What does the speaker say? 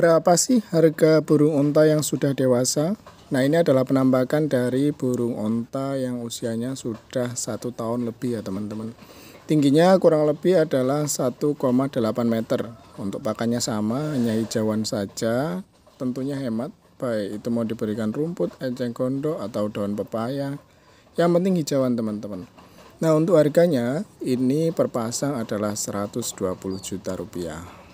Berapa sih harga burung unta yang sudah dewasa? Nah ini adalah penampakan dari burung unta yang usianya sudah satu tahun lebih ya teman-teman Tingginya kurang lebih adalah 1,8 meter Untuk pakannya sama, hanya hijauan saja Tentunya hemat, baik itu mau diberikan rumput, enceng gondok, atau daun pepaya Yang penting hijauan teman-teman Nah untuk harganya, ini per pasang adalah 120 juta rupiah